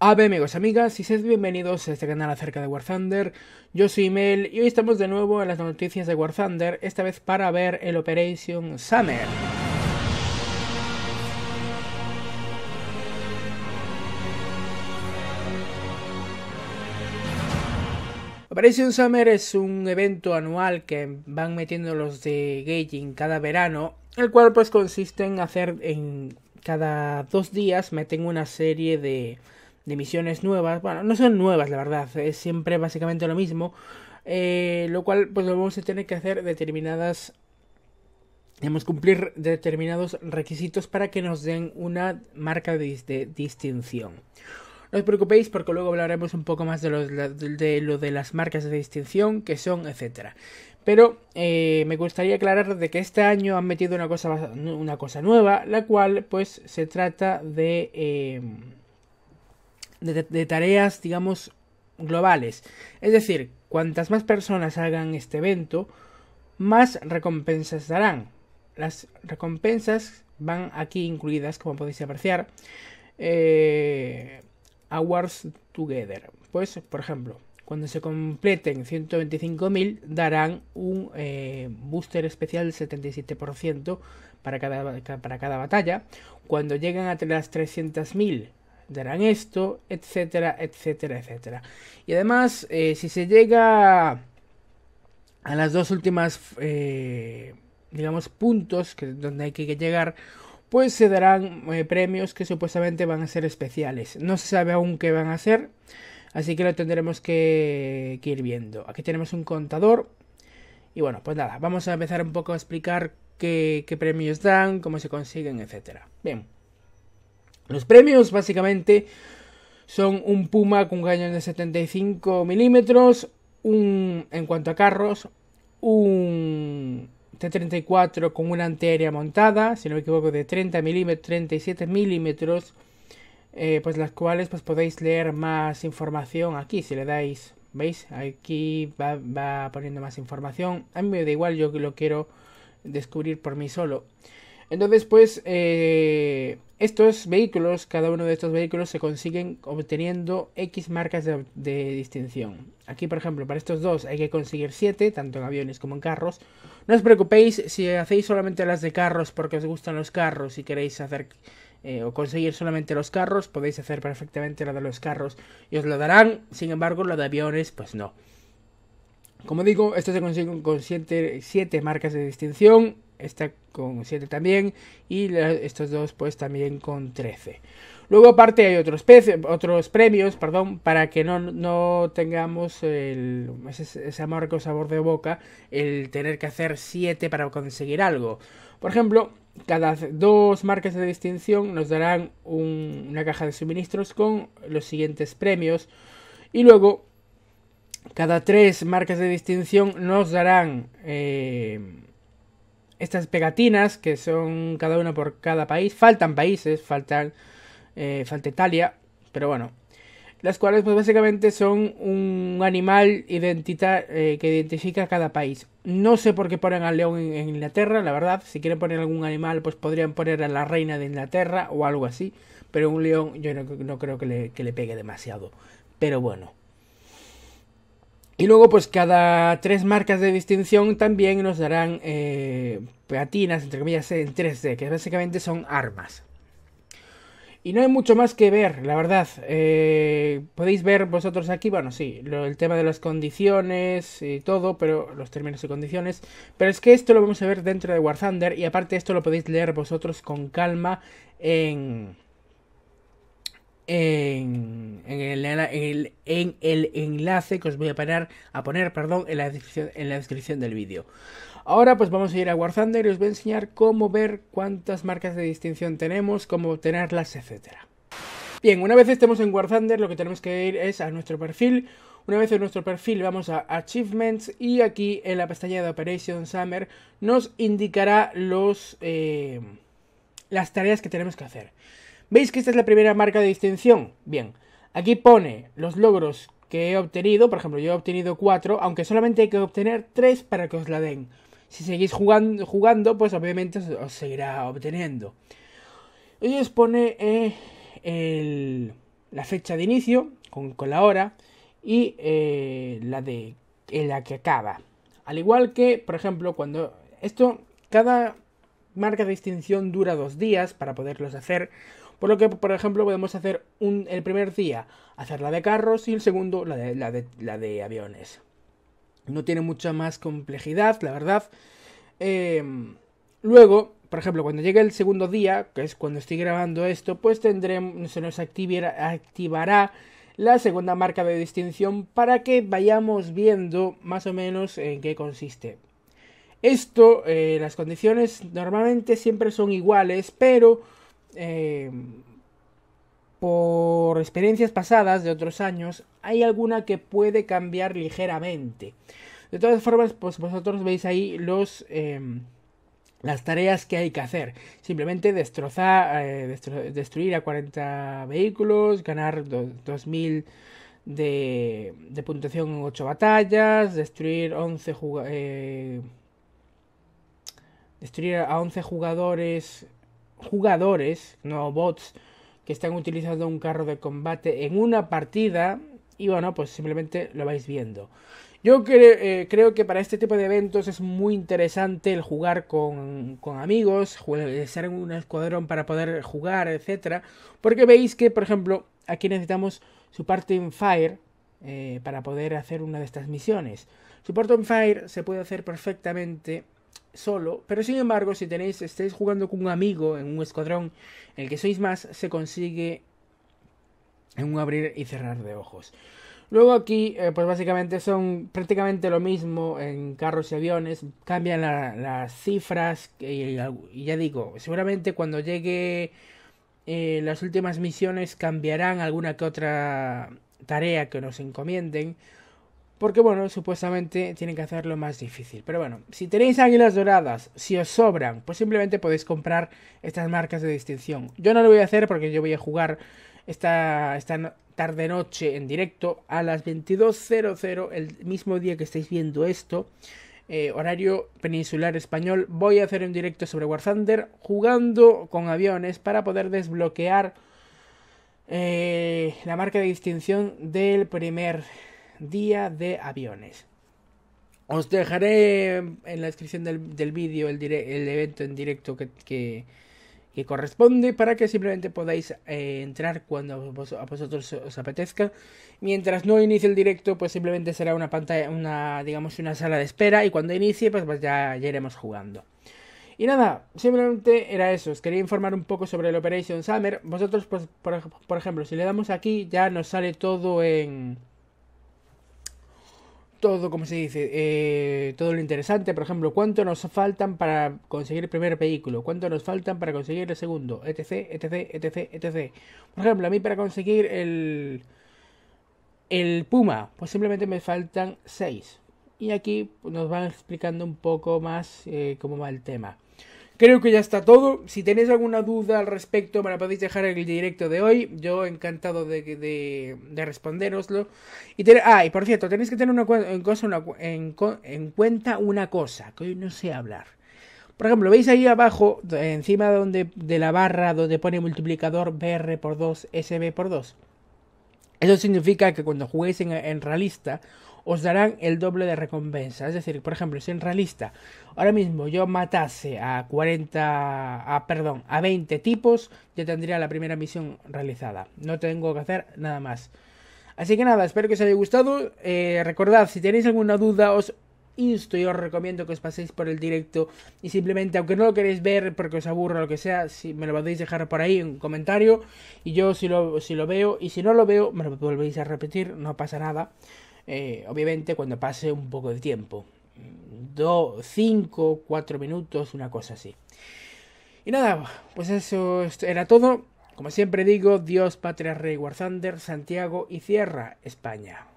A ver amigos, amigas, y sed bienvenidos a este canal acerca de War Thunder. Yo soy Mel y hoy estamos de nuevo en las noticias de War Thunder, esta vez para ver el Operation Summer. Operation Summer es un evento anual que van metiendo los de Gaijin cada verano, el cual pues consiste en hacer en cada dos días meten una serie de de misiones nuevas. Bueno, no son nuevas, la verdad. Es siempre básicamente lo mismo. Eh, lo cual, pues lo vamos a tener que hacer determinadas. Debemos cumplir determinados requisitos para que nos den una marca de, distinción. No os preocupéis porque luego hablaremos un poco más de lo de, las marcas de distinción, que son, etcétera. Pero eh, me gustaría aclarar de que este año han metido una cosa, una cosa nueva, la cual pues se trata de... Eh, de, tareas, digamos, globales. Es decir, cuantas más personas hagan este evento, más recompensas darán. Las recompensas van aquí incluidas, como podéis apreciar, eh, Awards Together. Pues, por ejemplo, cuando se completen 125.000, darán un eh, booster especial del 77% para cada, para cada batalla. Cuando llegan a las 300.000, darán esto, etcétera, etcétera, etcétera. Y además, eh, si se llega a las dos últimas, eh, digamos, puntos que donde hay que llegar, pues se darán eh, premios que supuestamente van a ser especiales. No se sabe aún qué van a ser, así que lo tendremos que, ir viendo. Aquí tenemos un contador. Y bueno, pues nada, vamos a empezar un poco a explicar qué, qué premios dan, cómo se consiguen, etcétera. Bien. Los premios básicamente son un Puma con cañón de 75 milímetros, un, en cuanto a carros, un T-34 con una antiaérea montada, si no me equivoco, de 30 milímetros, 37 milímetros, eh, pues las cuales pues, podéis leer más información aquí, si le dais, ¿veis? Aquí va, va poniendo más información. A mí me da igual, yo lo quiero descubrir por mí solo. Entonces, pues, eh, estos vehículos, cada uno de estos vehículos se consiguen obteniendo X marcas de, distinción. Aquí, por ejemplo, para estos dos hay que conseguir 7, tanto en aviones como en carros. No os preocupéis si hacéis solamente las de carros porque os gustan los carros y queréis hacer eh, o conseguir solamente los carros, podéis hacer perfectamente la de los carros y os lo darán. Sin embargo, la de aviones, pues no. Como digo, esto se consigue con 7 marcas de distinción esta con 7 también. Y estos dos pues también con 13. Luego aparte hay otros, otros premios, perdón, para que no, tengamos ese, amargo sabor de boca, el tener que hacer 7 para conseguir algo. Por ejemplo, cada dos marcas de distinción nos darán una caja de suministros con los siguientes premios. Y luego, cada tres marcas de distinción nos darán eh, estas pegatinas que son cada una por cada país. Faltan países, faltan, eh, falta Italia, pero bueno. Las cuales pues básicamente son un animal eh, que identifica a cada país. No sé por qué ponen al león en, Inglaterra, la verdad. Si quieren poner algún animal pues podrían poner a la reina de Inglaterra o algo así. Pero un león yo no, no creo que le, que le pegue demasiado. Pero bueno. Y luego, pues cada tres marcas de distinción también nos darán eh, platinas, entre comillas, en 3D, que básicamente son armas. Y no hay mucho más que ver, la verdad. Eh, podéis ver vosotros aquí, bueno, sí, el tema de las condiciones y todo, pero los términos y condiciones. Pero es que esto lo vamos a ver dentro de War Thunder y aparte esto lo podéis leer vosotros con calma en, en, el, enlace que os voy a poner, a poner perdón, en, la descripción, en la descripción del vídeo. Ahora pues vamos a ir a War Thunder y os voy a enseñar cómo ver cuántas marcas de distinción tenemos, cómo obtenerlas, etcétera. Bien, una vez estemos en War Thunder lo que tenemos que ir es a nuestro perfil. Una vez en nuestro perfil vamos a Achievements y aquí en la pestaña de Operation Summer nos indicará los, eh, las tareas que tenemos que hacer. ¿Veis que esta es la primera marca de distinción? Bien, aquí pone los logros que he obtenido, por ejemplo, yo he obtenido cuatro, aunque solamente hay que obtener tres para que os la den. Si seguís jugando, jugando pues obviamente os, seguirá obteniendo. Y os pone eh, la fecha de inicio con, la hora y eh, la de la que acaba. Al igual que, por ejemplo, cuando esto, cada marca de distinción dura dos días para poderlos hacer. Por lo que, por ejemplo, podemos hacer el primer día, hacer la de carros y el segundo la de, aviones. No tiene mucha más complejidad, la verdad. Eh, luego, por ejemplo, cuando llegue el segundo día, que es cuando estoy grabando esto, pues tendremos, se nos activará, la segunda marca de distinción para que vayamos viendo más o menos en qué consiste. Esto, eh, las condiciones normalmente siempre son iguales, pero eh, por experiencias pasadas de otros años, hay alguna que puede cambiar ligeramente. De todas formas, pues vosotros veis ahí los... Em, las tareas que hay que hacer. Simplemente destrozar, eh, destruir a 40 vehículos, ganar 2000 de, de, puntuación en 8 batallas, destruir 11 eh, destruir a 11 jugadores jugadores, no bots, que están utilizando un carro de combate en una partida y bueno, pues simplemente lo vais viendo. Yo eh, creo que para este tipo de eventos es muy interesante el jugar con, amigos, Ser un escuadrón para poder jugar, etcétera, porque veis que, por ejemplo, aquí necesitamos su parte en fire eh, para poder hacer una de estas misiones. Su parte en fire se puede hacer perfectamente solo, pero sin embargo, si tenéis, estáis jugando con un amigo en un escuadrón el que sois más, se consigue en un abrir y cerrar de ojos. Luego aquí, eh, pues básicamente son prácticamente lo mismo en carros y aviones, cambian las cifras y, ya digo, seguramente cuando llegue eh, las últimas misiones cambiarán alguna que otra tarea que nos encomienden porque bueno, supuestamente tienen que hacerlo más difícil. Pero bueno, si tenéis águilas doradas, si os sobran, pues simplemente podéis comprar estas marcas de distinción. Yo no lo voy a hacer porque yo voy a jugar esta, esta tarde-noche en directo a las 22.00, el mismo día que estáis viendo esto. Eh, horario peninsular español, voy a hacer un directo sobre War Thunder jugando con aviones para poder desbloquear eh, la marca de distinción del primer día de aviones. Os dejaré en la descripción del, vídeo el, el, evento en directo que, corresponde para que simplemente podáis eh, entrar cuando a vosotros os apetezca. Mientras no inicie el directo, pues simplemente será una pantalla, una, digamos, una sala de espera y cuando inicie, pues, pues ya, iremos jugando. Y nada, simplemente era eso, os quería informar un poco sobre el Operation Summer. Vosotros, pues, por, ejemplo, si le damos aquí, ya nos sale todo en, todo, como se dice, eh, todo lo interesante. Por ejemplo, cuánto nos faltan para conseguir el primer vehículo, cuánto nos faltan para conseguir el segundo, etc, etc, etc, etc. Por ejemplo, a mí para conseguir el, el Puma, pues simplemente me faltan 6. Y aquí nos van explicando un poco más eh, cómo va el tema. Creo que ya está todo. Si tenéis alguna duda al respecto, me la podéis dejar en el directo de hoy. Yo encantado de, de, responderoslo. Y ah, y por cierto, tenéis que tener una, en, cosa, en, cuenta una cosa, que hoy no sé hablar. Por ejemplo, veis ahí abajo, encima donde, de la barra donde pone multiplicador BR por 2, SB por 2. Eso significa que cuando juguéis en realista os darán el doble de recompensa. Es decir, por ejemplo, si en realista ahora mismo yo matase a 40, a, perdón, a 20 tipos, ya tendría la primera misión realizada. No tengo que hacer nada más. Así que nada, espero que os haya gustado. Eh, recordad, si tenéis alguna duda, os insto y os recomiendo que os paséis por el directo y simplemente, aunque no lo queréis ver porque os aburra o lo que sea, si me lo podéis dejar por ahí en un comentario y yo si lo, si lo veo y si no lo veo me lo volvéis a repetir, no pasa nada. Eh, obviamente cuando pase un poco de tiempo. 5, 4 minutos, una cosa así. Y nada, pues eso era todo. Como siempre digo, Dios, Patria, Rey, War Santiago y Sierra, España.